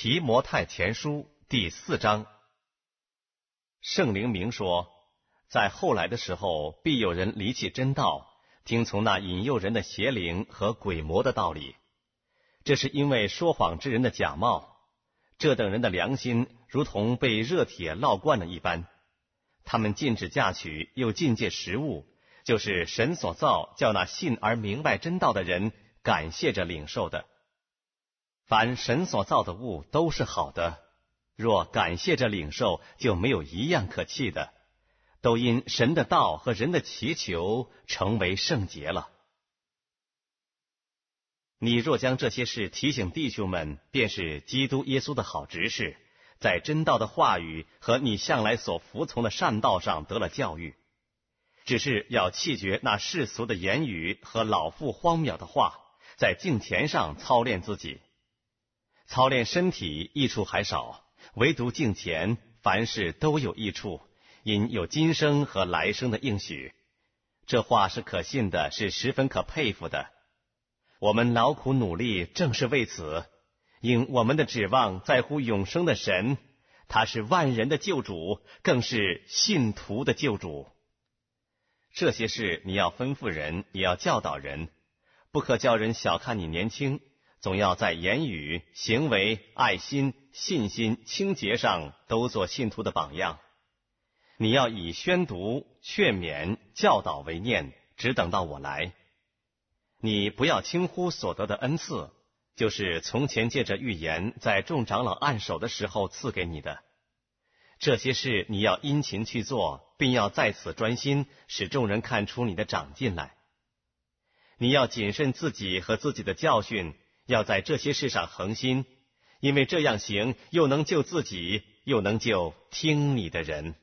提摩太前书第四章，圣灵明说，在后来的时候必有人离弃真道，听从那引诱人的邪灵和鬼魔的道理。这是因为说谎之人的假冒，这等人的良心如同被热铁烙惯了一般。他们禁止嫁娶，又禁戒食物，就是神所造，叫那信而明白真道的人感谢着领受的。凡神所造的物都是好的，若感谢这领受，就没有一样可气的，都因神的道和人的祈求成为圣洁了。你若将这些事提醒弟兄们，便是基督耶稣的好执事，在真道的话语和你向来所服从的善道上得了教育，只是要弃绝那世俗的言语和老父荒谬的话，在敬虔上操练自己。操练身体益处还少，唯独敬虔凡事都有益处，因有今生和来生的应许。这话是可信的，是十分可佩服的。我们劳苦努力正是为此，因我们的指望在乎永生的神，他是万人的救主，更是信徒的救主。这些事你要吩咐人，也要教导人，不可叫人小看你年轻。总要在言语、行为、爱心、信心、清洁上都做信徒的榜样。你要以宣读、劝勉、教导为念，只等到我来。你不要轻忽所得的恩赐，就是从前借着预言在众长老按手的时候赐给你的。这些事你要殷勤去做，并要在此专心，使众人看出你的长进来。你要谨慎自己和自己的教训。要在这些事上恒心，因为这样行，又能救自己，又能救听你的人。